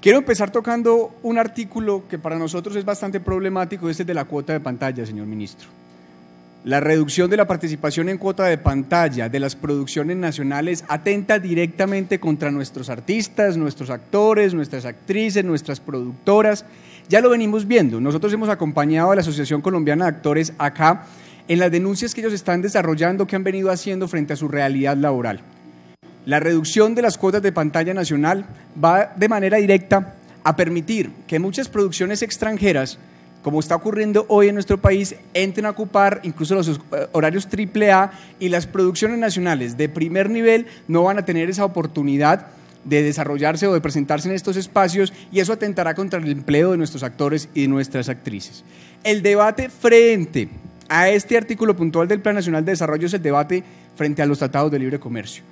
Quiero empezar tocando un artículo que para nosotros es bastante problemático, este de la cuota de pantalla, señor ministro. La reducción de la participación en cuota de pantalla de las producciones nacionales atenta directamente contra nuestros artistas, nuestros actores, nuestras actrices, nuestras productoras. Ya lo venimos viendo. Nosotros hemos acompañado a la Asociación Colombiana de Actores acá en las denuncias que ellos están desarrollando, que han venido haciendo frente a su realidad laboral. La reducción de las cuotas de pantalla nacional va de manera directa a permitir que muchas producciones extranjeras, como está ocurriendo hoy en nuestro país, entren a ocupar incluso los eh, horarios triple A y las producciones nacionales de primer nivel no van a tener esa oportunidad de desarrollarse o de presentarse en estos espacios y eso atentará contra el empleo de nuestros actores y de nuestras actrices. El debate frente a este artículo puntual del Plan Nacional de Desarrollo es el debate frente a los tratados de libre comercio.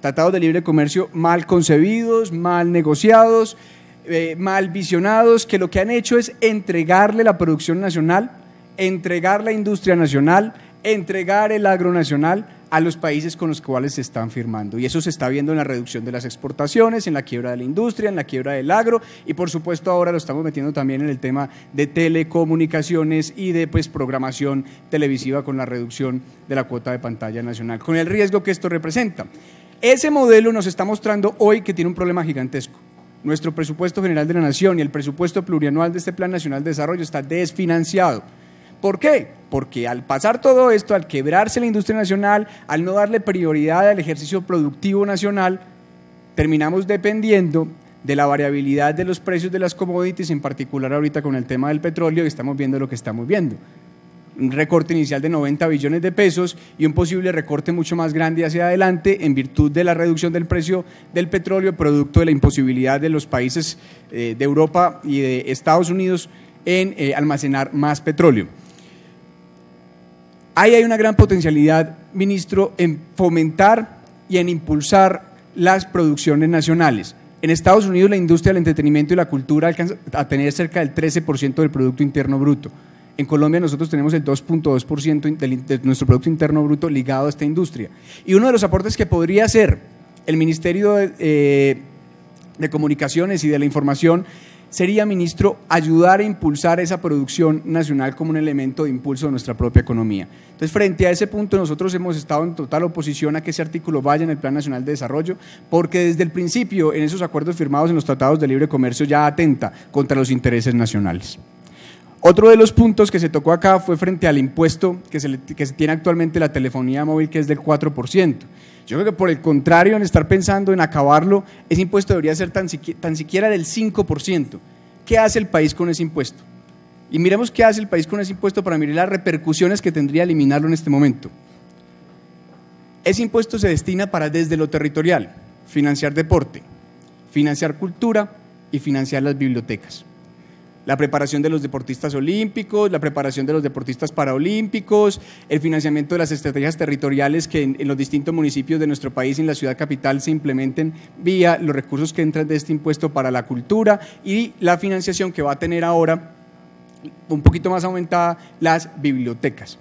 Tratados de libre comercio mal concebidos, mal negociados, eh, mal visionados, que lo que han hecho es entregarle la producción nacional, entregar la industria nacional, entregar el agro nacional a los países con los cuales se están firmando. Y eso se está viendo en la reducción de las exportaciones, en la quiebra de la industria, en la quiebra del agro y por supuesto ahora lo estamos metiendo también en el tema de telecomunicaciones y de pues, programación televisiva con la reducción de la cuota de pantalla nacional, con el riesgo que esto representa. Ese modelo nos está mostrando hoy que tiene un problema gigantesco. Nuestro presupuesto general de la nación y el presupuesto plurianual de este Plan Nacional de Desarrollo está desfinanciado. ¿Por qué? Porque al pasar todo esto, al quebrarse la industria nacional, al no darle prioridad al ejercicio productivo nacional, terminamos dependiendo de la variabilidad de los precios de las commodities, en particular ahorita con el tema del petróleo, y estamos viendo lo que estamos viendo un recorte inicial de 90 billones de pesos y un posible recorte mucho más grande hacia adelante en virtud de la reducción del precio del petróleo, producto de la imposibilidad de los países eh, de Europa y de Estados Unidos en eh, almacenar más petróleo. Ahí hay una gran potencialidad, ministro, en fomentar y en impulsar las producciones nacionales. En Estados Unidos la industria del entretenimiento y la cultura alcanza a tener cerca del 13% del Producto Interno Bruto. En Colombia nosotros tenemos el 2.2% de nuestro Producto Interno Bruto ligado a esta industria. Y uno de los aportes que podría hacer el Ministerio eh, de, Comunicaciones y de la Información sería, ministro, ayudar a impulsar esa producción nacional como un elemento de impulso de nuestra propia economía. Entonces, frente a ese punto, nosotros hemos estado en total oposición a que ese artículo vaya en el Plan Nacional de Desarrollo, porque desde el principio, en esos acuerdos firmados en los tratados de libre comercio, ya atenta contra los intereses nacionales. Otro de los puntos que se tocó acá fue frente al impuesto que se, tiene actualmente la telefonía móvil, que es del 4%. Yo creo que por el contrario, en estar pensando en acabarlo, ese impuesto debería ser tan, tan siquiera del 5%. ¿Qué hace el país con ese impuesto? Y miremos qué hace el país con ese impuesto para mirar las repercusiones que tendría eliminarlo en este momento. Ese impuesto se destina para desde lo territorial, financiar deporte, financiar cultura y financiar las bibliotecas la preparación de los deportistas olímpicos, la preparación de los deportistas paraolímpicos, el financiamiento de las estrategias territoriales que en, en los distintos municipios de nuestro país y en la ciudad capital se implementen vía los recursos que entran de este impuesto para la cultura y la financiación que va a tener ahora un poquito más aumentada las bibliotecas.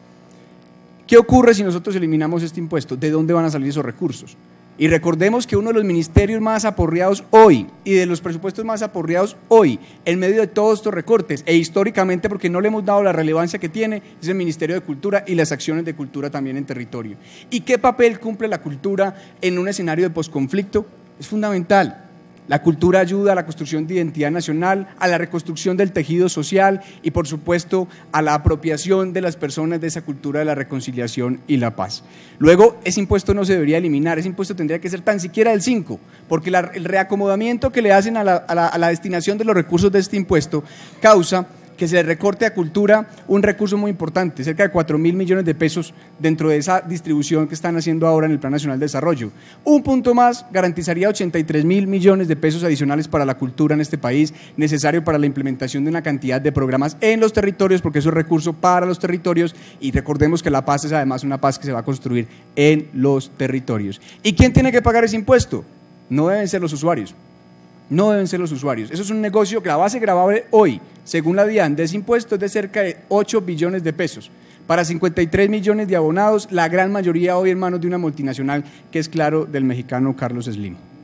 ¿Qué ocurre si nosotros eliminamos este impuesto? ¿De dónde van a salir esos recursos? Y recordemos que uno de los ministerios más aporreados hoy y de los presupuestos más aporreados hoy, en medio de todos estos recortes, e históricamente porque no le hemos dado la relevancia que tiene, es el Ministerio de Cultura y las acciones de cultura también en territorio. ¿Y qué papel cumple la cultura en un escenario de posconflicto? Es fundamental. La cultura ayuda a la construcción de identidad nacional, a la reconstrucción del tejido social y, por supuesto, a la apropiación de las personas de esa cultura de la reconciliación y la paz. Luego, ese impuesto no se debería eliminar, ese impuesto tendría que ser tan siquiera el 5, porque el reacomodamiento que le hacen a la, a la destinación de los recursos de este impuesto causa que se le recorte a cultura un recurso muy importante, cerca de 4 mil millones de pesos dentro de esa distribución que están haciendo ahora en el Plan Nacional de Desarrollo. Un punto más garantizaría 83 mil millones de pesos adicionales para la cultura en este país, necesario para la implementación de una cantidad de programas en los territorios, porque es un recurso para los territorios y recordemos que la paz es además una paz que se va a construir en los territorios. ¿Y quién tiene que pagar ese impuesto? No deben ser los usuarios, no deben ser los usuarios. Eso es un negocio que la base grabable hoy, según la DIAN, de ese impuesto es de cerca de 8 billones de pesos. Para 53 millones de abonados, la gran mayoría hoy en manos de una multinacional que es claro del mexicano Carlos Slim.